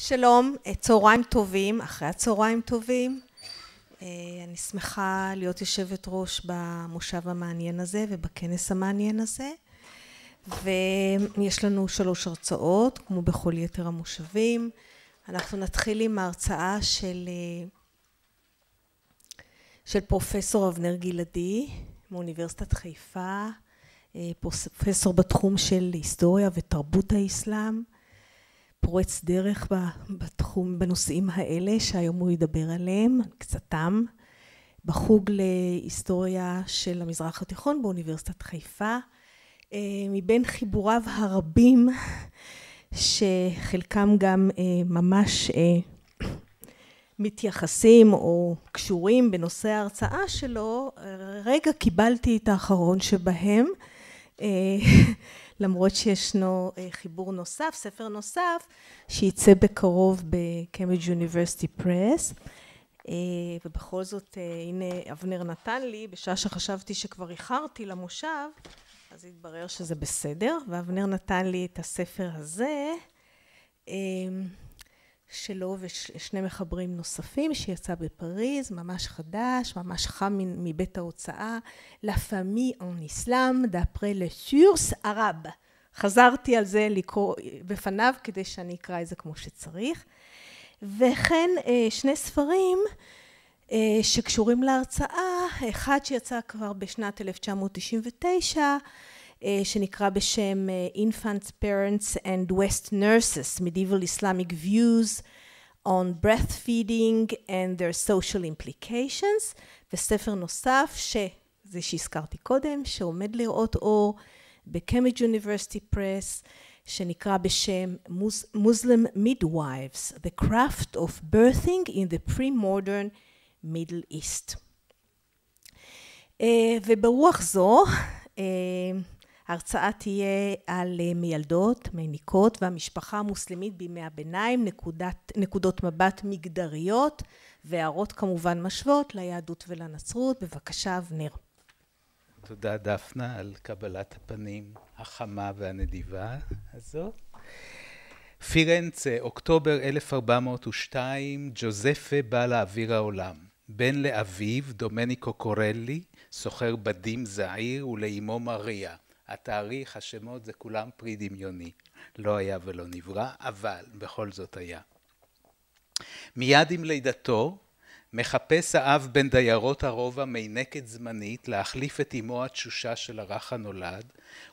שלום, אה, צהריים טובים, אחרי הצהריים טובים. אה, אני שמחה להיות יושבת ראש במושב המעניין הזה ובכנס המעניין הזה. ויש לנו שלוש הרצאות, כמו בכל יתר המושבים. אנחנו נתחיל עם ההרצאה של, אה, של פרופסור אבנר גלעדי מאוניברסיטת חיפה, פרופסור בתחום של היסטוריה ותרבות האסלאם. פורץ דרך בתחום, בנושאים האלה שהיום הוא ידבר עליהם, קצתם, בחוג להיסטוריה של המזרח התיכון באוניברסיטת חיפה. אה, מבין חיבוריו הרבים, שחלקם גם אה, ממש אה, מתייחסים או קשורים בנושא ההרצאה שלו, רגע קיבלתי את האחרון שבהם. למרות שישנו אה, חיבור נוסף, ספר נוסף, שייצא בקרוב בקיימג' אוניברסיטי פרס. אה, ובכל זאת, אה, הנה אבנר נתן לי, בשעה שחשבתי שכבר איחרתי למושב, אז התברר שזה בסדר, ואבנר נתן לי את הספר הזה. שלו ושני מחברים נוספים שיצא בפריז, ממש חדש, ממש חם מבית ההוצאה, La famille en islam, d'après le source arab. חזרתי על זה לקרוא בפניו כדי שאני אקרא את זה כמו שצריך. וכן אה, שני ספרים אה, שקשורים להרצאה, אחד שיצא כבר בשנת 1999, שנקרא בשם infants, Parents and West Nurses, Medieval Islamic Views on breathfeeding and Their Social Implications, וספר נוסף, שזה שהזכרתי קודם, שעומד לראות אור בקמג' אוניברסיטי פרס, שנקרא בשם Muslim Midwives, The Craft of Birthing in the Pre-Modern Middle East. Uh, וברוח זו, uh, ההרצאה תהיה על אה, מילדות מיניקות והמשפחה המוסלמית בימי הביניים, נקודת, נקודות מבט מגדריות והערות כמובן משוות ליהדות ולנצרות. בבקשה, אבנר. תודה דפנה על קבלת הפנים החמה והנדיבה הזו. פירנצה, אוקטובר 1402, ג'וזפה בא לאוויר העולם. בן לאביו, דומניקו קורלי, סוחר בדים זעיר, ולאמו מריה. התאריך, השמות, זה כולם פרי דמיוני. לא היה ולא נברא, אבל בכל זאת היה. מיד עם לידתו, מחפש האב בין דיירות הרובע מינקת זמנית להחליף את אמו התשושה של הרך הנולד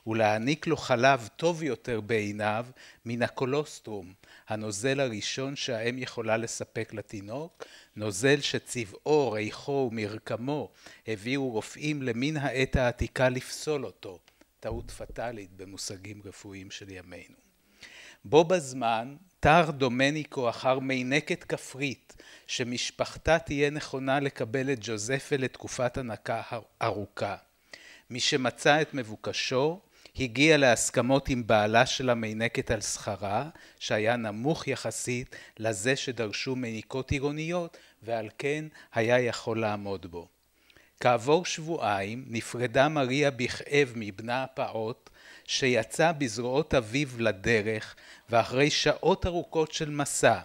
ולהעניק לו חלב טוב יותר בעיניו מן הקולוסטרום, הנוזל הראשון שהאם יכולה לספק לתינוק, נוזל שצבעו, ריחו ומרקמו הביאו רופאים למן העת העתיקה לפסול אותו. טעות פטאלית במושגים רפואיים של ימינו. בו בזמן תר דומניקו אחר מינקת כפרית שמשפחתה תהיה נכונה לקבל את ג'וזפה לתקופת הנקה ארוכה. מי שמצא את מבוקשו הגיע להסכמות עם בעלה של המינקת על שכרה, שהיה נמוך יחסית לזה שדרשו מניקות עירוניות, ועל כן היה יכול לעמוד בו. כעבור שבועיים נפרדה מריה בכאב מבנה הפעוט שיצא בזרועות אביו לדרך ואחרי שעות ארוכות של מסע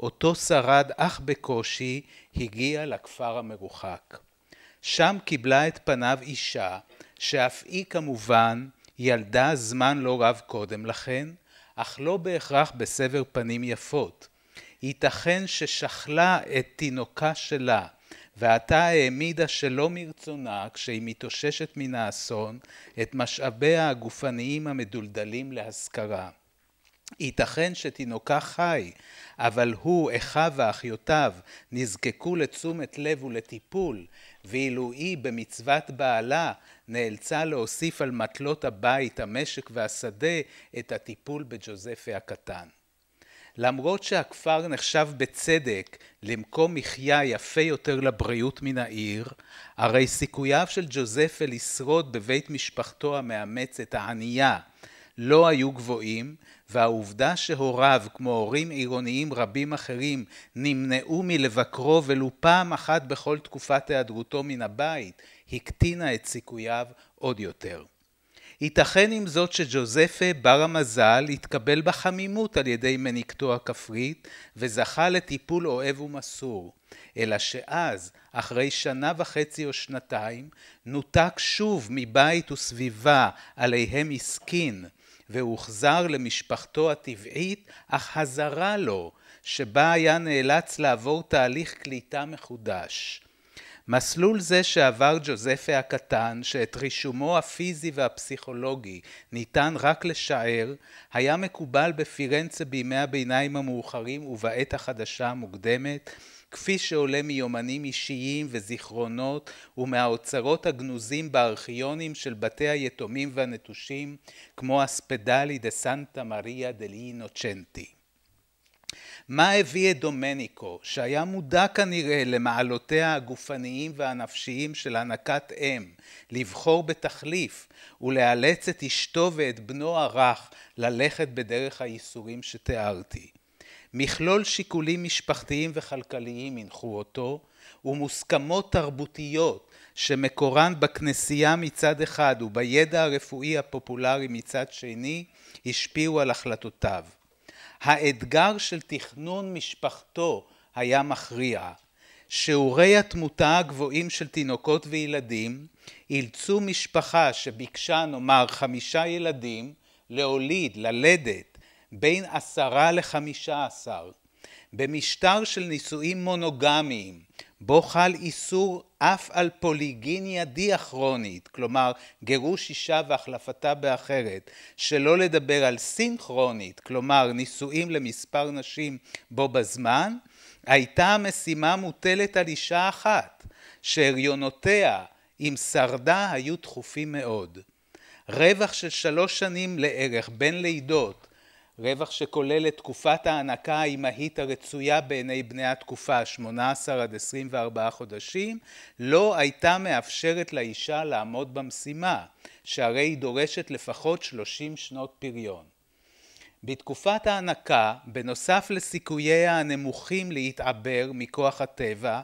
אותו שרד אך בקושי הגיע לכפר המרוחק. שם קיבלה את פניו אישה שאף היא כמובן ילדה זמן לא רב קודם לכן אך לא בהכרח בסבר פנים יפות. ייתכן ששכלה את תינוקה שלה ועתה העמידה שלא מרצונה, כשהיא מתאוששת מן האסון, את משאביה הגופניים המדולדלים להשכרה. ייתכן שתינוקה חי, אבל הוא, אחיו ואחיותיו, נזקקו לתשומת לב ולטיפול, ואילו היא, במצוות בעלה, נאלצה להוסיף על מטלות הבית, המשק והשדה, את הטיפול בג'וזפה הקטן. למרות שהכפר נחשב בצדק למקום מחיה יפה יותר לבריאות מן העיר, הרי סיכוייו של ג'וזפה לשרוד בבית משפחתו המאמצת הענייה לא היו גבוהים, והעובדה שהוריו, כמו הורים עירוניים רבים אחרים, נמנעו מלבקרו ולו פעם אחת בכל תקופת היעדרותו מן הבית, הקטינה את סיכוייו עוד יותר. ייתכן עם זאת שג'וזפה בר המזל התקבל בחמימות על ידי מניקתו הכפרית וזכה לטיפול אוהב ומסור, אלא שאז, אחרי שנה וחצי או שנתיים, נותק שוב מבית וסביבה עליהם הסכין, והוחזר למשפחתו הטבעית, אך הזרה לו, שבה היה נאלץ לעבור תהליך קליטה מחודש. מסלול זה שעבר ג'וזפה הקטן, שאת רישומו הפיזי והפסיכולוגי ניתן רק לשער, היה מקובל בפירנצה בימי הביניים המאוחרים ובעת החדשה המוקדמת, כפי שעולה מיומנים אישיים וזיכרונות ומהאוצרות הגנוזים בארכיונים של בתי היתומים והנטושים, כמו אספדלי דה סנטה מריה דלי נוצ'נטי. מה הביא את דומניקו, שהיה מודע כנראה למעלותיה הגופניים והנפשיים של הנקת אם, לבחור בתחליף ולאלץ את אשתו ואת בנו הרך ללכת בדרך הייסורים שתיארתי. מכלול שיקולים משפחתיים וכלכליים הנחו אותו, ומוסכמות תרבותיות שמקורן בכנסייה מצד אחד ובידע הרפואי הפופולרי מצד שני, השפיעו על החלטותיו. האתגר של תכנון משפחתו היה מכריע. שיעורי התמותה הגבוהים של תינוקות וילדים אילצו משפחה שביקשה נאמר חמישה ילדים להוליד, ללדת, בין עשרה לחמישה עשר. במשטר של נישואים מונוגמיים בו חל איסור אף על פוליגיניה דיאכרונית, כלומר גירוש אישה והחלפתה באחרת, שלא לדבר על סינכרונית, כלומר נישואים למספר נשים בו בזמן, הייתה המשימה מוטלת על אישה אחת, שהריונותיה, עם שרדה, היו תכופים מאוד. רווח של שלוש שנים לערך בין לידות רווח שכולל את תקופת ההנקה האימהית הרצויה בעיני בני התקופה, 18 עד 24 חודשים, לא הייתה מאפשרת לאישה לעמוד במשימה, שהרי היא דורשת לפחות 30 שנות פריון. בתקופת ההנקה, בנוסף לסיכוייה הנמוכים להתעבר מכוח הטבע,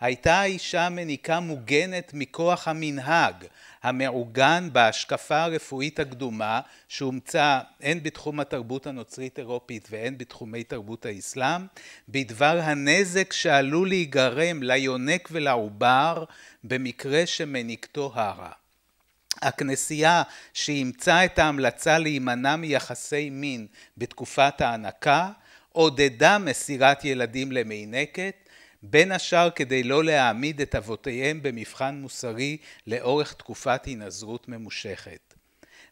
הייתה האישה מניקה מוגנת מכוח המנהג המעוגן בהשקפה הרפואית הקדומה שאומצה הן בתחום התרבות הנוצרית אירופית והן בתחומי תרבות האסלאם בדבר הנזק שעלול להיגרם ליונק ולעובר במקרה שמניקתו הרה. הכנסייה שאימצה את ההמלצה להימנע מיחסי מין בתקופת ההנקה, עודדה מסירת ילדים למינקת, בין השאר כדי לא להעמיד את אבותיהם במבחן מוסרי לאורך תקופת הינזרות ממושכת.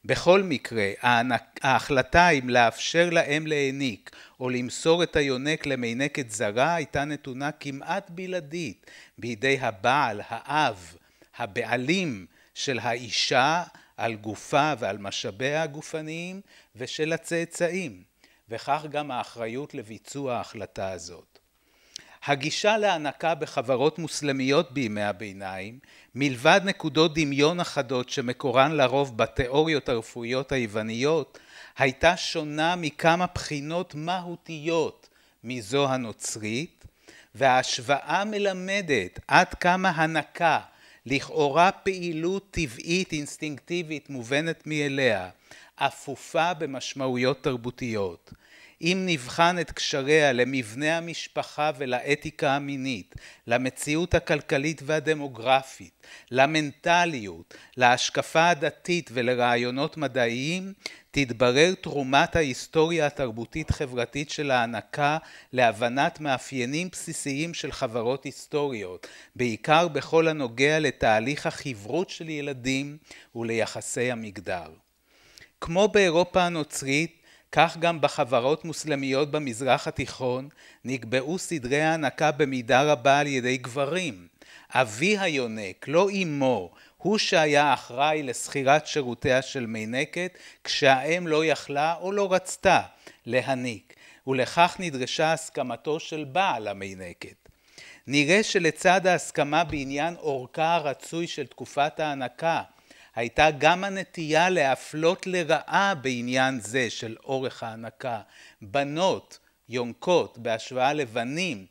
בכל מקרה, ההחלטה אם לאפשר להם להעניק או למסור את היונק למינקת זרה הייתה נתונה כמעט בלעדית בידי הבעל, האב, הבעלים, של האישה על גופה ועל משאביה הגופניים ושל הצאצאים, וכך גם האחריות לביצוע ההחלטה הזאת. הגישה להנקה בחברות מוסלמיות בימי הביניים, מלבד נקודות דמיון אחדות שמקורן לרוב בתיאוריות הרפואיות היווניות, הייתה שונה מכמה בחינות מהותיות מזו הנוצרית, וההשוואה מלמדת עד כמה הנקה לכאורה פעילות טבעית, אינסטינקטיבית, מובנת מאליה, אפופה במשמעויות תרבותיות. אם נבחן את קשריה למבנה המשפחה ולאתיקה המינית, למציאות הכלכלית והדמוגרפית, למנטליות, להשקפה הדתית ולרעיונות מדעיים, תתברר תרומת ההיסטוריה התרבותית-חברתית של ההנקה להבנת מאפיינים בסיסיים של חברות היסטוריות, בעיקר בכל הנוגע לתהליך החברות של ילדים וליחסי המגדר. כמו באירופה הנוצרית, כך גם בחברות מוסלמיות במזרח התיכון נקבעו סדרי ההנקה במידה רבה על ידי גברים. אבי היונק, לא אמו, הוא שהיה אחראי לשכירת שירותיה של מינקת כשהאם לא יכלה או לא רצתה להניק, ולכך נדרשה הסכמתו של בעל המינקת. נראה שלצד ההסכמה בעניין אורכה הרצוי של תקופת ההנקה הייתה גם הנטייה להפלות לרעה בעניין זה של אורך ההנקה. בנות יונקות בהשוואה לבנים,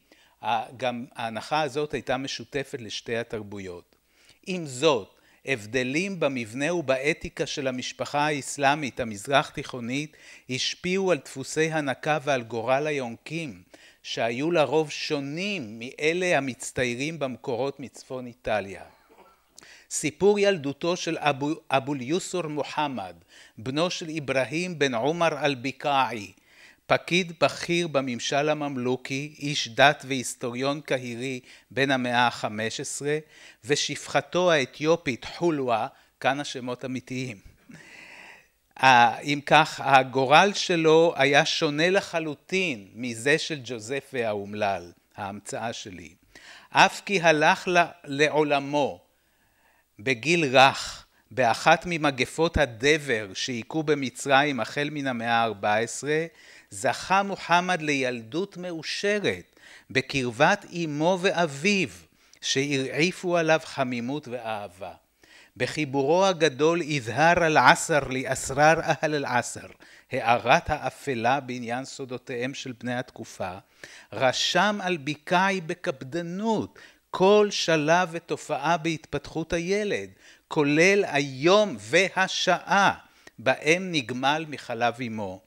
גם ההנחה הזאת הייתה משותפת לשתי התרבויות. עם זאת, הבדלים במבנה ובאתיקה של המשפחה האסלאמית המזרח תיכונית השפיעו על דפוסי הנקה ועל גורל היונקים, שהיו לרוב שונים מאלה המצטיירים במקורות מצפון איטליה. סיפור ילדותו של אבו, אבול יוסור מוחמד, בנו של אברהים בן עומר אלביקעי, פקיד בכיר בממשל הממלוכי, איש דת והיסטוריון קהירי בן המאה ה-15, ושפחתו האתיופית חולווה, כאן השמות אמיתיים. אה, אם כך, הגורל שלו היה שונה לחלוטין מזה של ג'וזפה האומלל, ההמצאה שלי. אף כי הלך לעולמו בגיל רך, באחת ממגפות הדבר שהיכו במצרים החל מן המאה ה-14, זכה מוחמד לילדות מאושרת בקרבת אמו ואביו, שהרעיפו עליו חמימות ואהבה. בחיבורו הגדול "אזהר אל-עשר לאסרר אהל אל-עשר", הערת האפלה בעניין סודותיהם של בני התקופה, רשם על בקעי בקפדנות כל שלב ותופעה בהתפתחות הילד, כולל היום והשעה בהם נגמל מחלב אמו.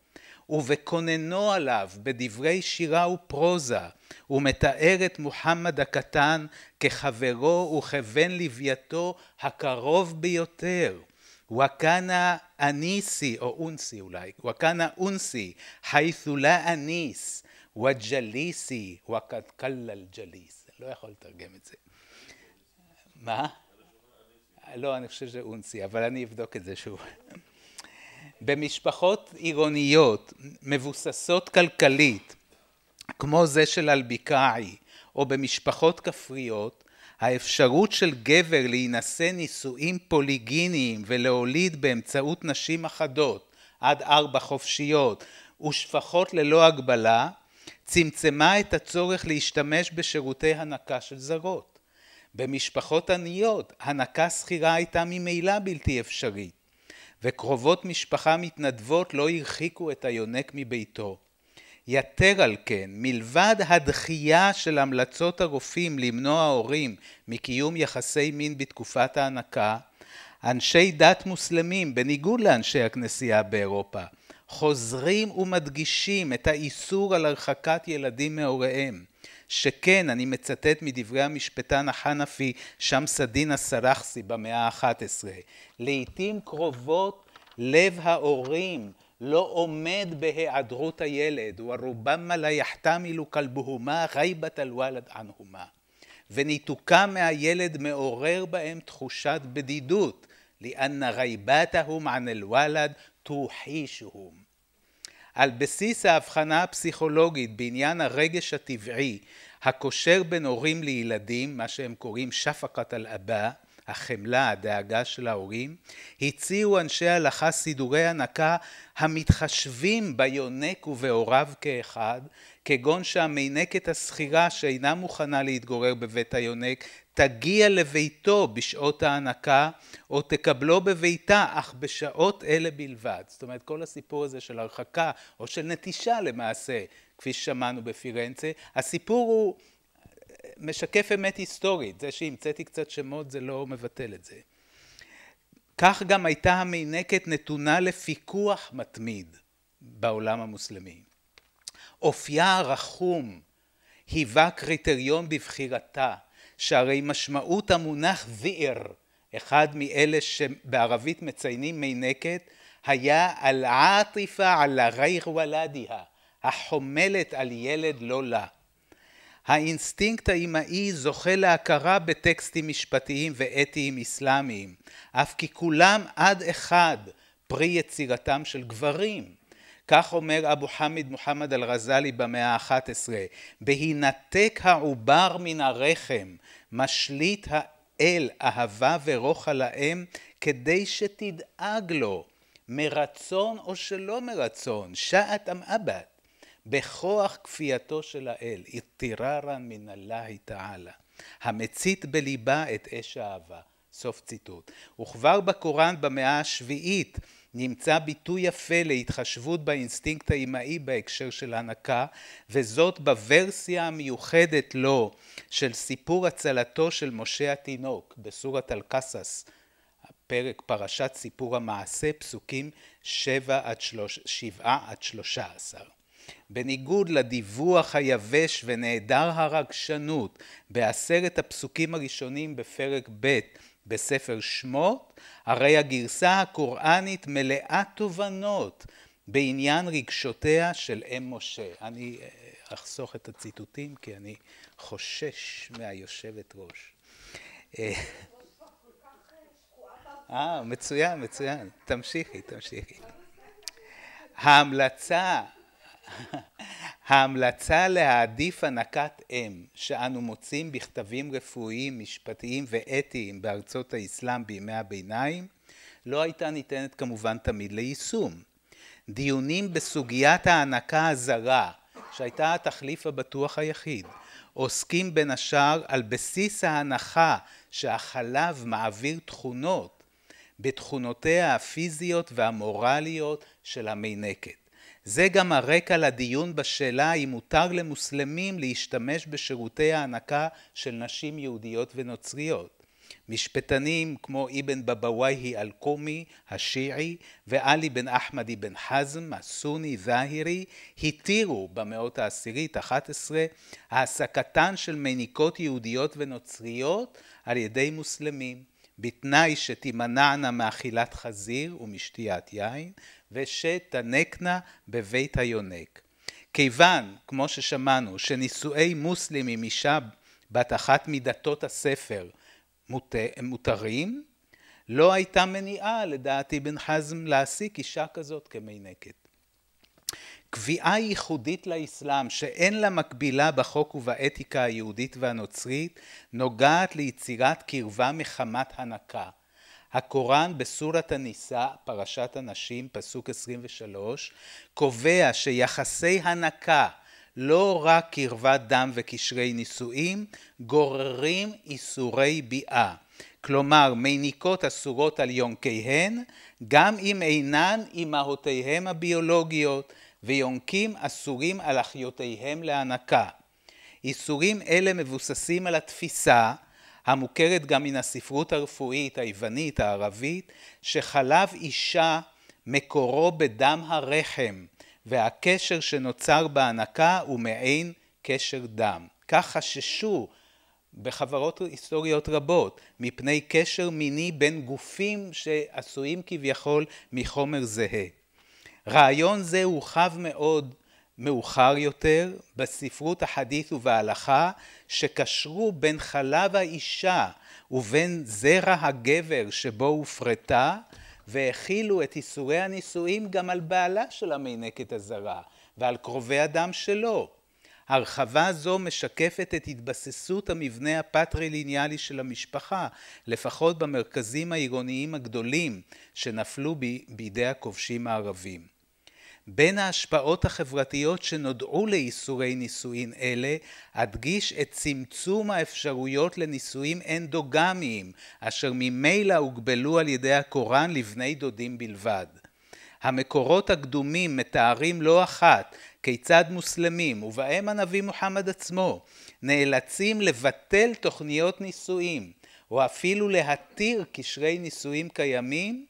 ובכוננו עליו בדברי שירה ופרוזה, הוא מתאר את מוחמד הקטן כחברו וכבן לוויתו הקרוב ביותר. וכאנה אניסי, או אונסי אולי, וכאנה אונסי, חייתו לה אניס, וג'ליסי, וכד כלל ג'ליס. לא יכול לתרגם את זה. מה? לא, אני חושב שזה אונסי, אבל אני אבדוק את זה שוב. במשפחות עירוניות מבוססות כלכלית, כמו זה של אלביקאי, או במשפחות כפריות, האפשרות של גבר להינשא נישואים פוליגיניים ולהוליד באמצעות נשים אחדות עד ארבע חופשיות ושפחות ללא הגבלה צמצמה את הצורך להשתמש בשירותי הנקה של זרות. במשפחות עניות הנקה שכירה הייתה ממילא בלתי אפשרית, וקרובות משפחה מתנדבות לא הרחיקו את היונק מביתו. יתר על כן, מלבד הדחייה של המלצות הרופאים למנוע הורים מקיום יחסי מין בתקופת ההנקה, אנשי דת מוסלמים, בניגוד לאנשי הכנסייה באירופה, חוזרים ומדגישים את האיסור על הרחקת ילדים מהוריהם. שכן, אני מצטט מדברי המשפטן החנפי שמס א סרחסי במאה ה-11, לעתים קרובות לב ההורים לא עומד בהיעדרות הילד, לא יחתם אילו כלבוהומה רייבת אל וולד ענהומה. וניתוקם מהילד מעורר בהם תחושת בדידות, לאן רייבתהום ען אל תוחישום. על בסיס ההבחנה הפסיכולוגית בעניין הרגש הטבעי הקושר בין הורים לילדים, מה שהם קוראים שפקת אל אבא, החמלה, הדאגה של ההורים, הציעו אנשי הלכה סידורי הנקה המתחשבים ביונק ובהוריו כאחד, כגון שהמינקת השכירה שאינה מוכנה להתגורר בבית היונק תגיע לביתו בשעות ההנקה, או תקבלו בביתה, אך בשעות אלה בלבד. זאת אומרת, כל הסיפור הזה של הרחקה, או של נטישה למעשה, כפי ששמענו בפירנצה, הסיפור הוא אה, משקף אמת היסטורית. זה שהמצאתי קצת שמות זה לא מבטל את זה. כך גם הייתה המינקת נתונה לפיקוח מתמיד בעולם המוסלמי. אופייה הרחום היווה קריטריון בבחירתה. שהרי משמעות המונח ויר, אחד מאלה שבערבית מציינים מינקת, היה אל עטיפה על הרייך ולדיה, החומלת על ילד לא לה. האינסטינקט האימהי זוכה להכרה בטקסטים משפטיים ואתיים אסלאמיים, אף כי כולם עד אחד פרי יצירתם של גברים. כך אומר אבו חמיד מוחמד אל-רזאלי במאה ה-11, בהינתק העובר מן הרחם, משליט האל אהבה ורוך על האם, כדי שתדאג לו, מרצון או שלא מרצון, שעת אם אבת, בכוח כפייתו של האל, איתיררה מן אללה תעלה, המצית בליבה את אש האהבה. סוף ציטוט. וכבר בקוראן במאה השביעית נמצא ביטוי יפה להתחשבות באינסטינקט האימהי בהקשר של הנקה, וזאת בוורסיה המיוחדת לו של סיפור הצלתו של משה התינוק בסורת אל-קסס, פרק פרשת סיפור המעשה, פסוקים 7 עד 3, 7 13. בניגוד לדיווח היבש ונעדר הרגשנות בעשרת הפסוקים הראשונים בפרק ב' בספר שמות, הרי הגרסה הקוראנית מלאה תובנות בעניין רגשותיה של אם משה. אני אה, אחסוך את הציטוטים כי אני חושש מהיושבת ראש. אה, אה מצוין, מצוין. תמשיכי, תמשיכי. ההמלצה ההמלצה להעדיף הנקת אם שאנו מוצאים בכתבים רפואיים, משפטיים ואתיים בארצות האסלאם בימי הביניים לא הייתה ניתנת כמובן תמיד ליישום. דיונים בסוגיית ההנקה הזרה שהייתה התחליף הבטוח היחיד עוסקים בין השאר על בסיס ההנחה שהחלב מעביר תכונות בתכונותיה הפיזיות והמורליות של המינקת. זה גם הרקע לדיון בשאלה אם מותר למוסלמים להשתמש בשירותי ההנקה של נשים יהודיות ונוצריות. משפטנים כמו אבן בבוואי אל-קומי השיעי ועלי בן אחמד אבן חזם הסוני זהירי התירו במאות העשירית, 11, העסקתן של מניקות יהודיות ונוצריות על ידי מוסלמים, בתנאי שתימנענה מאכילת חזיר ומשתיית יין ושתנקנה בבית היונק. כיוון, כמו ששמענו, שנישואי מוסלמים אישה בת אחת מדתות הספר מות... מותרים, לא הייתה מניעה לדעת אבן חזם להעסיק אישה כזאת כמינקת. קביעה ייחודית לאסלאם שאין לה מקבילה בחוק ובאתיקה היהודית והנוצרית נוגעת ליצירת קרבה מחמת הנקה. הקוראן בסורת הניסה, פרשת הנשים, פסוק 23, קובע שיחסי הנקה, לא רק קרבת דם וקשרי נישואים, גוררים איסורי ביאה. כלומר, מניקות אסורות על יונקיהן, גם אם אינן אמהותיהם הביולוגיות, ויונקים אסורים על אחיותיהם להנקה. איסורים אלה מבוססים על התפיסה המוכרת גם מן הספרות הרפואית היוונית הערבית, שחלב אישה מקורו בדם הרחם, והקשר שנוצר בהנקה הוא מעין קשר דם. כך חששו בחברות היסטוריות רבות מפני קשר מיני בין גופים שעשויים כביכול מחומר זהה. רעיון זה הורחב מאוד מאוחר יותר בספרות החדית ובהלכה שקשרו בין חלב האישה ובין זרע הגבר שבו הופרטה והכילו את איסורי הנישואים גם על בעלה של המינקת הזרה ועל קרובי הדם שלו. הרחבה זו משקפת את התבססות המבנה הפטריליניאלי של המשפחה, לפחות במרכזים העירוניים הגדולים שנפלו בידי הכובשים הערבים. בין ההשפעות החברתיות שנודעו לאיסורי נישואין אלה, אדגיש את צמצום האפשרויות לנישואים אנדוגמיים, אשר ממילא הוגבלו על ידי הקוראן לבני דודים בלבד. המקורות הקדומים מתארים לא אחת כיצד מוסלמים, ובהם הנביא מוחמד עצמו, נאלצים לבטל תוכניות נישואים, או אפילו להתיר קשרי נישואים קיימים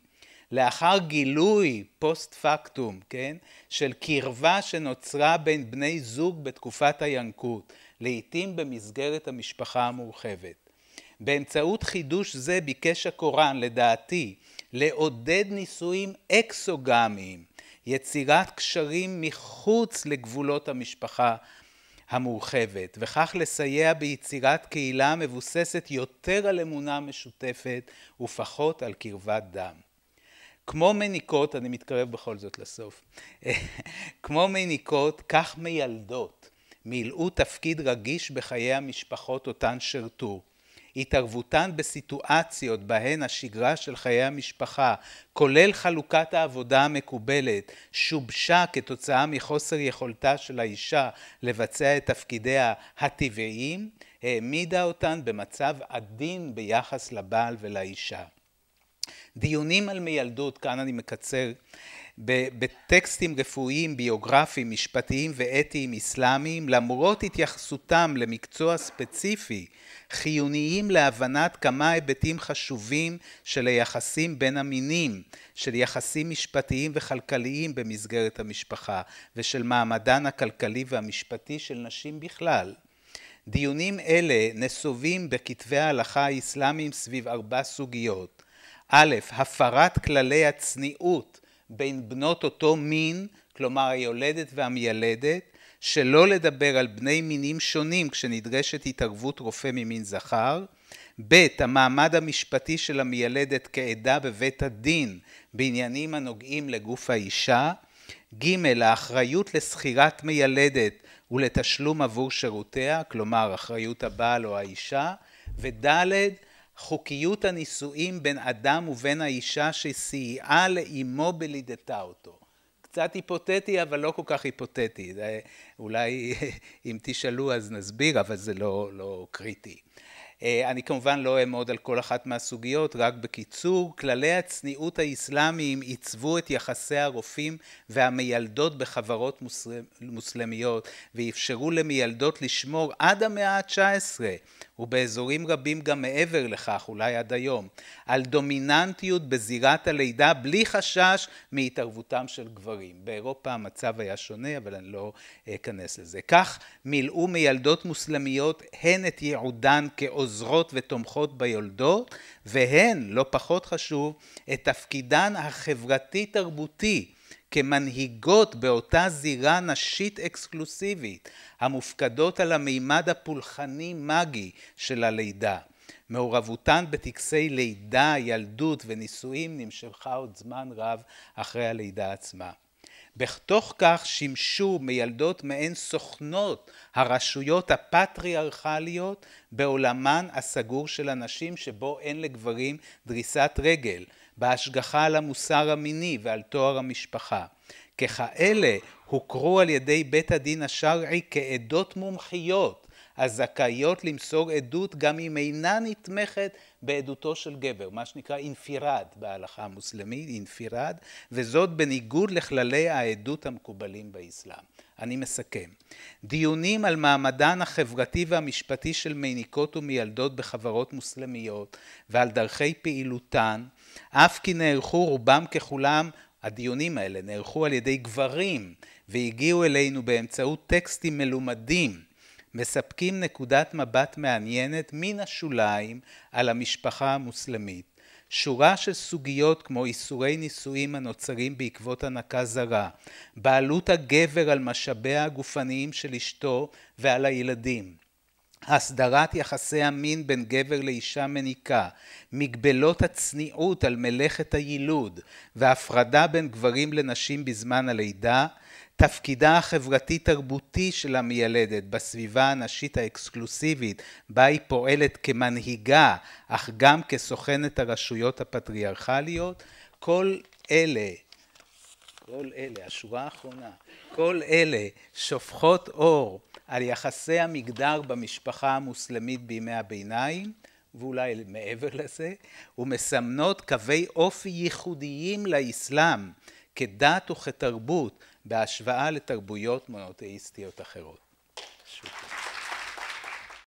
לאחר גילוי פוסט פקטום, כן, של קרבה שנוצרה בין בני זוג בתקופת הינקות, לעתים במסגרת המשפחה המורחבת. באמצעות חידוש זה ביקש הקוראן, לדעתי, לעודד נישואים אקסוגמיים, יצירת קשרים מחוץ לגבולות המשפחה המורחבת, וכך לסייע ביצירת קהילה מבוססת יותר על אמונה משותפת ופחות על קרבת דם. כמו מניקות, אני מתקרב בכל זאת לסוף, כמו מניקות, כך מילדות מילאו תפקיד רגיש בחיי המשפחות אותן שרתו. התערבותן בסיטואציות בהן השגרה של חיי המשפחה, כולל חלוקת העבודה המקובלת, שובשה כתוצאה מחוסר יכולתה של האישה לבצע את תפקידיה הטבעיים, העמידה אותן במצב עדין ביחס לבעל ולאישה. דיונים על מילדות, כאן אני מקצר, בטקסטים רפואיים, ביוגרפיים, משפטיים ואתיים אסלאמיים, למרות התייחסותם למקצוע ספציפי, חיוניים להבנת כמה היבטים חשובים של היחסים בין המינים, של יחסים משפטיים וכלכליים במסגרת המשפחה, ושל מעמדן הכלכלי והמשפטי של נשים בכלל. דיונים אלה נסובים בכתבי ההלכה האסלאמיים סביב ארבע סוגיות א', הפרת כללי הצניעות בין בנות אותו מין, כלומר היולדת והמיילדת, שלא לדבר על בני מינים שונים כשנדרשת התערבות רופא ממין זכר, ב. המעמד המשפטי של המיילדת כעדה בבית הדין בעניינים הנוגעים לגוף האישה, ג. האחריות לסחירת מיילדת ולתשלום עבור שירותיה, כלומר אחריות הבעל או האישה, וד' חוקיות הנישואים בין אדם ובין האישה שסייעה לאימו בלידתה אותו. קצת היפותטי, אבל לא כל כך היפותטי. זה, אולי אם תשאלו אז נסביר, אבל זה לא, לא קריטי. אה, אני כמובן לא אעמוד על כל אחת מהסוגיות, רק בקיצור, כללי הצניעות האסלאמיים עיצבו את יחסי הרופאים והמיילדות בחברות מוסלמיות, ואפשרו למיילדות לשמור עד המאה ה-19 ובאזורים רבים גם מעבר לכך, אולי עד היום, על דומיננטיות בזירת הלידה בלי חשש מהתערבותם של גברים. באירופה המצב היה שונה, אבל אני לא אה, אכנס לזה. כך מילאו מילדות מוסלמיות הן את ייעודן כעוזרות ותומכות ביולדות, והן, לא פחות חשוב, את תפקידן החברתי-תרבותי. כמנהיגות באותה זירה נשית אקסקלוסיבית, המופקדות על המימד הפולחני-מגי של הלידה. מעורבותן בטקסי לידה, ילדות ונישואים נמשכה עוד זמן רב אחרי הלידה עצמה. בתוך כך שימשו מילדות מעין סוכנות הרשויות הפטריארכליות בעולמן הסגור של הנשים שבו אין לגברים דריסת רגל, בהשגחה על המוסר המיני ועל טוהר המשפחה. ככאלה הוכרו על ידי בית הדין השרעי כעדות מומחיות הזכאיות למסור עדות גם אם אינה נתמכת בעדותו של גבר, מה שנקרא אינפירד בהלכה המוסלמית, אינפירד, וזאת בניגוד לכללי העדות המקובלים באסלאם. אני מסכם. דיונים על מעמדן החברתי והמשפטי של מניקות ומילדות בחברות מוסלמיות ועל דרכי פעילותן, אף כי נערכו רובם ככולם הדיונים האלה נערכו על ידי גברים והגיעו אלינו באמצעות טקסטים מלומדים מספקים נקודת מבט מעניינת מן השוליים על המשפחה המוסלמית. שורה של סוגיות כמו איסורי נישואים הנוצרים בעקבות הנקה זרה, בעלות הגבר על משאביה הגופניים של אשתו ועל הילדים, הסדרת יחסי המין בין גבר לאישה מניקה, מגבלות הצניעות על מלאכת היילוד והפרדה בין גברים לנשים בזמן הלידה, תפקידה החברתי תרבותי של המיילדת בסביבה הנשית האקסקלוסיבית בה היא פועלת כמנהיגה אך גם כסוכנת הרשויות הפטריארכליות, כל אלה כל אלה, השורה האחרונה, כל אלה שופכות אור על יחסי המגדר במשפחה המוסלמית בימי הביניים, ואולי מעבר לזה, ומסמנות קווי אופי ייחודיים לאסלאם כדת וכתרבות בהשוואה לתרבויות מונותאיסטיות אחרות.